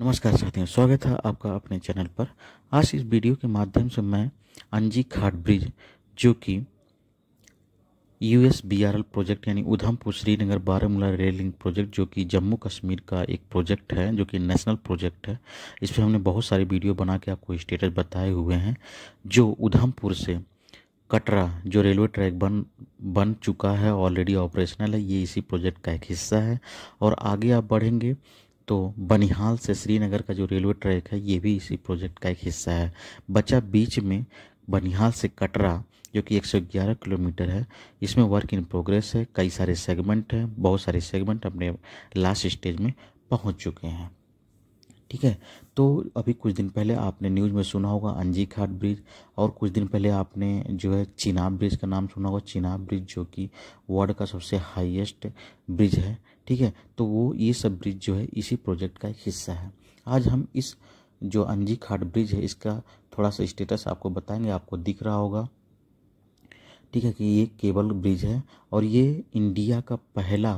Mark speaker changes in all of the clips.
Speaker 1: नमस्कार साथियों स्वागत है आपका अपने चैनल पर आज इस वीडियो के माध्यम से मैं अंजी घाट ब्रिज जो कि U S B R L project यानी Udhampur Srinagar Baramulla rail link project जो कि जम्मू कश्मीर का एक प्रोजेक्ट है जो कि नेशनल प्रोजेक्ट है इस पर हमने बहुत सारी वीडियो बना के आपको स्टेटस बताए हुए हैं जो उधमपुर से कटरा जो रेलवे ट्रैक बन बन चुका है ऑलरेडी ऑपरेशनल है ये इसी प्रोजेक्ट का एक हिस्सा है और आगे आप बढ़ेंगे तो बनिहाल से श्रीनगर का जो रेलवे ट्रैक है ये भी इसी प्रोजेक्ट का एक हिस्सा है बचा बीच में बनिहाल से कटरा जो कि 111 किलोमीटर है इसमें वर्क इन प्रोग्रेस है कई सारे सेगमेंट हैं बहुत सारे सेगमेंट अपने लास्ट स्टेज में पहुंच चुके हैं ठीक है तो अभी कुछ दिन पहले आपने न्यूज़ में सुना होगा अंजी घाट ब्रिज और कुछ दिन पहले आपने जो है चिनाब ब्रिज का नाम सुना होगा चिनाब ब्रिज जो कि वर्ल्ड का सबसे हाईएस्ट ब्रिज है ठीक है तो वो ये सब ब्रिज जो है इसी प्रोजेक्ट का एक हिस्सा है आज हम इस जो अंजी घाट ब्रिज है इसका थोड़ा सा स्टेटस आपको बताएंगे आपको दिख रहा होगा ठीक है कि ये केबल ब्रिज है और ये इंडिया का पहला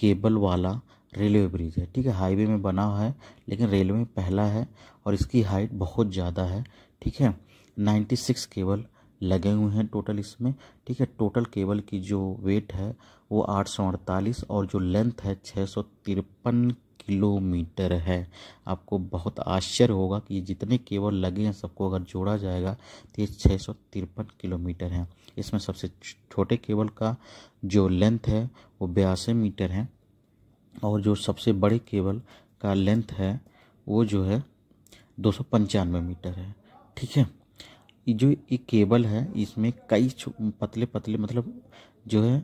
Speaker 1: केबल वाला रेलवे ब्रिज है ठीक है हाईवे में बना है लेकिन रेलवे पहला है और इसकी हाइट बहुत ज़्यादा है ठीक है 96 केबल लगे हुए हैं टोटल इसमें ठीक है टोटल केबल की जो वेट है वो आठ सौ अड़तालीस और जो लेंथ है छः सौ तिरपन किलोमीटर है आपको बहुत आश्चर्य होगा कि जितने केबल लगे हैं सबको अगर जोड़ा जाएगा तो ये छः सौ तिरपन किलोमीटर है इसमें सबसे छोटे केबल का जो लेंथ है वो बयासी मीटर है और जो सबसे बड़े केबल का लेंथ है वो जो है दो सौ पंचानवे मीटर है ठीक है जो ये केबल है इसमें कई पतले पतले मतलब जो है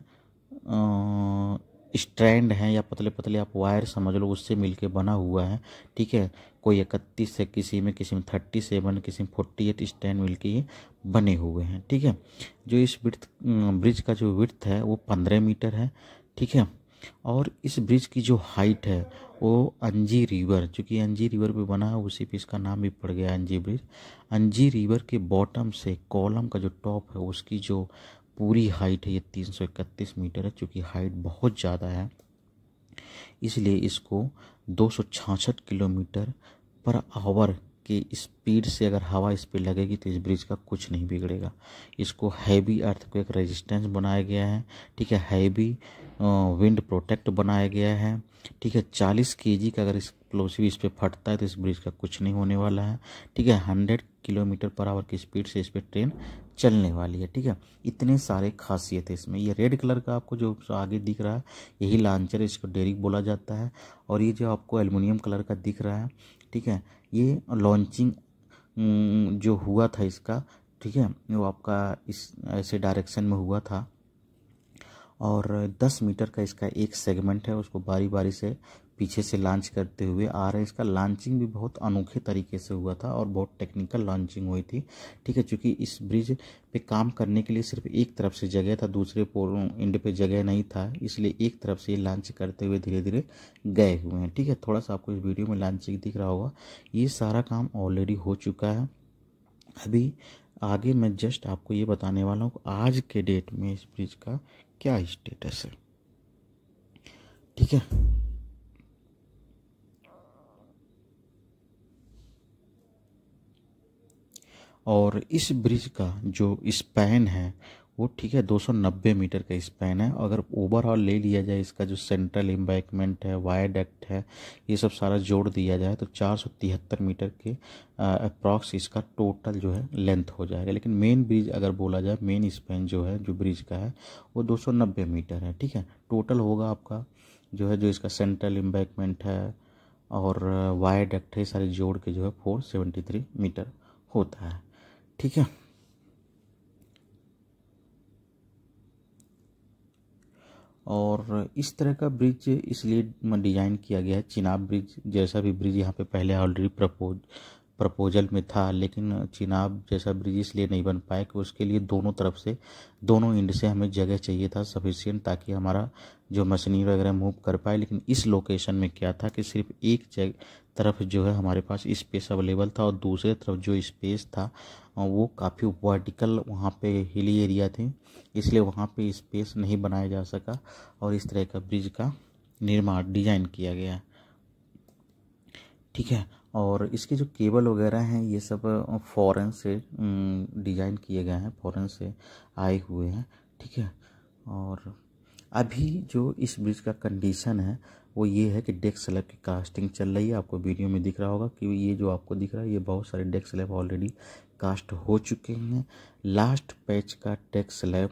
Speaker 1: स्ट्रैंड हैं या पतले पतले आप वायर समझ लो उससे मिलके बना हुआ है ठीक है कोई इकतीस से किसी में किसी में थर्टी सेवन किसी में फोर्टी एट स्टैंड मिल के ये बने हुए हैं ठीक है जो इस ब्रिज का जो विर्थ है वो पंद्रह मीटर है ठीक है और इस ब्रिज की जो हाइट है वो अंजी रिवर जो कि अंजी रिवर पे बना है उसी पे इसका नाम भी पड़ गया अंजी ब्रिज अंजी रिवर के बॉटम से कॉलम का जो टॉप है उसकी जो पूरी हाइट है ये तीन सौ इकतीस मीटर है चूँकि हाइट बहुत ज़्यादा है इसलिए इसको दो सौ छाछठ किलोमीटर पर आवर के स्पीड से अगर हवा इस पर लगेगी तो इस ब्रिज का कुछ नहीं बिगड़ेगा इसको हैवी अर्थक्वेक रेजिस्टेंस बनाया गया है ठीक है हैवी विंड प्रोटेक्ट बनाया गया है ठीक है चालीस के जी का अगर इस प्लोसिव इस पर फटता है तो इस ब्रिज का कुछ नहीं होने वाला है ठीक है हंड्रेड किलोमीटर पर आवर की स्पीड से इस पर ट्रेन चलने वाली है ठीक है इतने सारे खासियत है इसमें ये रेड कलर का आपको जो आगे दिख रहा है यही लांचर इसको डेरिक बोला जाता है और ये जो आपको एलमिनियम कलर का दिख रहा है ठीक है ये लॉन्चिंग जो हुआ था इसका ठीक है वो आपका इस ऐसे डायरेक्शन में हुआ था और 10 मीटर का इसका एक सेगमेंट है उसको बारी बारी से पीछे से लॉन्च करते हुए आ रहे हैं इसका लॉन्चिंग भी बहुत अनोखे तरीके से हुआ था और बहुत टेक्निकल लॉन्चिंग हुई थी ठीक है चूँकि इस ब्रिज पे काम करने के लिए सिर्फ एक तरफ से जगह था दूसरे पोल इंड पे जगह नहीं था इसलिए एक तरफ से ये लॉन्च करते हुए धीरे धीरे गए हुए हैं ठीक है थोड़ा सा आपको इस वीडियो में लॉन्चिंग दिख रहा होगा ये सारा काम ऑलरेडी हो चुका है अभी आगे मैं जस्ट आपको ये बताने वाला हूँ आज के डेट में इस ब्रिज का क्या स्टेटस है ठीक है और इस ब्रिज का जो स्पैन है वो ठीक है 290 मीटर का स्पैन है अगर ओवरऑल ले लिया जाए इसका जो सेंट्रल एम्बैकमेंट है वायडेक्ट है ये सब सारा जोड़ दिया जाए तो चार मीटर के अप्रॉक्स इसका टोटल जो है लेंथ हो जाएगा लेकिन मेन ब्रिज अगर बोला जाए मेन स्पैन जो है जो ब्रिज का है वो 290 मीटर है ठीक है टोटल होगा आपका जो है जो इसका सेंट्रल एम्बैकमेंट है और डक्ट है सारे जोड़ के जो है थ्री मीटर होता है ठीक है और इस तरह का ब्रिज इसलिए डिज़ाइन किया गया है चिनाब ब्रिज जैसा भी ब्रिज यहाँ पे पहले ऑलरेडी प्रपोज प्रपोजल में था लेकिन चिनाब जैसा ब्रिज इसलिए नहीं बन पाया कि उसके लिए दोनों तरफ से दोनों इंड से हमें जगह चाहिए था सफिशियंट ताकि हमारा जो मशीनरी वगैरह मूव कर पाए लेकिन इस लोकेशन में क्या था कि सिर्फ एक जगह तरफ जो है हमारे पास स्पेस अवेलेबल था और दूसरे तरफ जो स्पेस था वो काफ़ी वर्टिकल वहाँ पे हिली एरिया थी इसलिए वहाँ पे स्पेस नहीं बनाया जा सका और इस तरह का ब्रिज का निर्माण डिजाइन किया गया ठीक है और इसके जो केबल वगैरह हैं ये सब फॉरेन से डिज़ाइन किए गए हैं फॉरेन से आए हुए हैं ठीक है और अभी जो इस ब्रिज का कंडीशन है वो ये है कि डेस्क स्लैब की कास्टिंग चल रही है आपको वीडियो में दिख रहा होगा कि ये जो आपको दिख रहा है ये बहुत सारे डेस्क स्लैब ऑलरेडी कास्ट हो चुके हैं लास्ट पैच का डेस्क स्लैब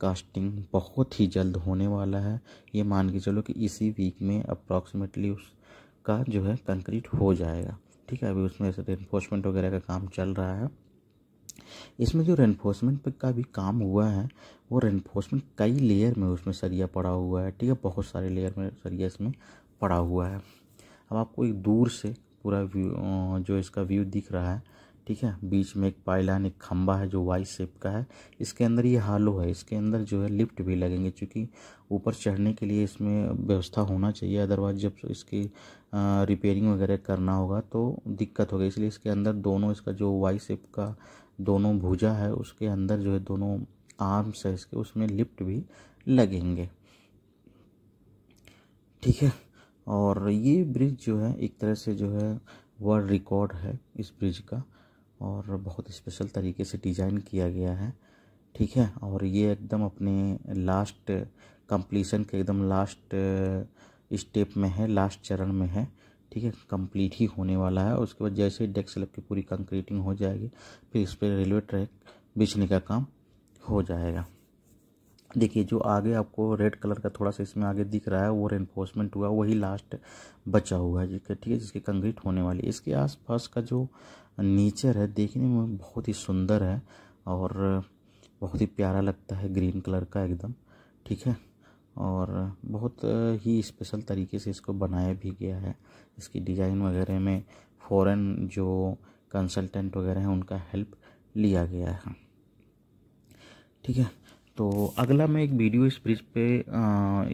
Speaker 1: कास्टिंग बहुत ही जल्द होने वाला है ये मान के चलो कि इसी वीक में अप्रॉक्सीमेटली उसका जो है कंक्रीट हो जाएगा ठीक है अभी उसमें इन्फोर्समेंट वगैरह का काम चल रहा है इसमें जो रेनफोर्समेंट का भी काम हुआ है वो रेनफोर्समेंट कई लेयर में उसमें सरिया पड़ा हुआ है ठीक है बहुत सारे लेयर में सरिया इसमें पड़ा हुआ है अब आपको एक दूर से पूरा व्यू जो इसका व्यू दिख रहा है ठीक है बीच में एक पाइलान एक खम्बा है जो वाई शेप का है इसके अंदर ये हालो है इसके अंदर जो है लिफ्ट भी लगेंगे क्योंकि ऊपर चढ़ने के लिए इसमें व्यवस्था होना चाहिए अदरवाइज जब इसकी रिपेयरिंग वगैरह करना होगा तो दिक्कत होगी इसलिए इसके अंदर दोनों इसका जो वाई शेप का दोनों भुजा है उसके अंदर जो है दोनों आर्म्स है इसके उसमें लिफ्ट भी लगेंगे ठीक है और ये ब्रिज जो है एक तरह से जो है वर्ल्ड रिकॉर्ड है इस ब्रिज का और बहुत स्पेशल तरीके से डिज़ाइन किया गया है ठीक है और ये एकदम अपने लास्ट कंप्लीशन के एकदम लास्ट स्टेप uh, में है लास्ट चरण में है ठीक है कंप्लीट ही होने वाला है उसके बाद जैसे ही डेक स्लैब की पूरी कंक्रीटिंग हो जाएगी फिर इस पर रेलवे ट्रैक बिछने का काम हो जाएगा देखिए जो आगे आपको रेड कलर का थोड़ा सा इसमें आगे दिख रहा है वो रेनफोर्समेंट हुआ वही लास्ट बचा हुआ है जिसके ठीक है जिसकी कंक्रीट होने वाली है इसके आसपास का जो नेचर है देखने में बहुत ही सुंदर है और बहुत ही प्यारा लगता है ग्रीन कलर का एकदम ठीक है और बहुत ही स्पेशल तरीके से इसको बनाया भी गया है इसकी डिज़ाइन वगैरह में फ़ौरन जो कंसल्टेंट वगैरह हैं उनका हेल्प लिया गया है ठीक है तो अगला मैं एक वीडियो इस ब्रिज पे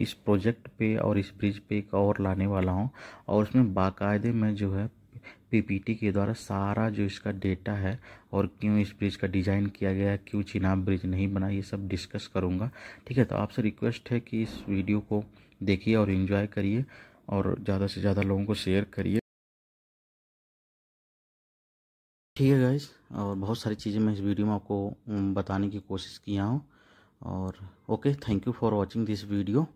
Speaker 1: इस प्रोजेक्ट पे और इस ब्रिज पे एक और लाने वाला हूँ और उसमें बाकायदे मैं जो है पीपीटी के द्वारा सारा जो इसका डेटा है और क्यों इस ब्रिज का डिज़ाइन किया गया है क्यों चिनाब ब्रिज नहीं बना ये सब डिस्कस करूँगा ठीक है तो आपसे रिक्वेस्ट है कि इस वीडियो को देखिए और इन्जॉय करिए और ज़्यादा से ज़्यादा लोगों को शेयर करिए ठीक है गाइज और बहुत सारी चीज़ें मैं इस वीडियो में आपको बताने की कोशिश किया हूँ और okay thank you for watching this video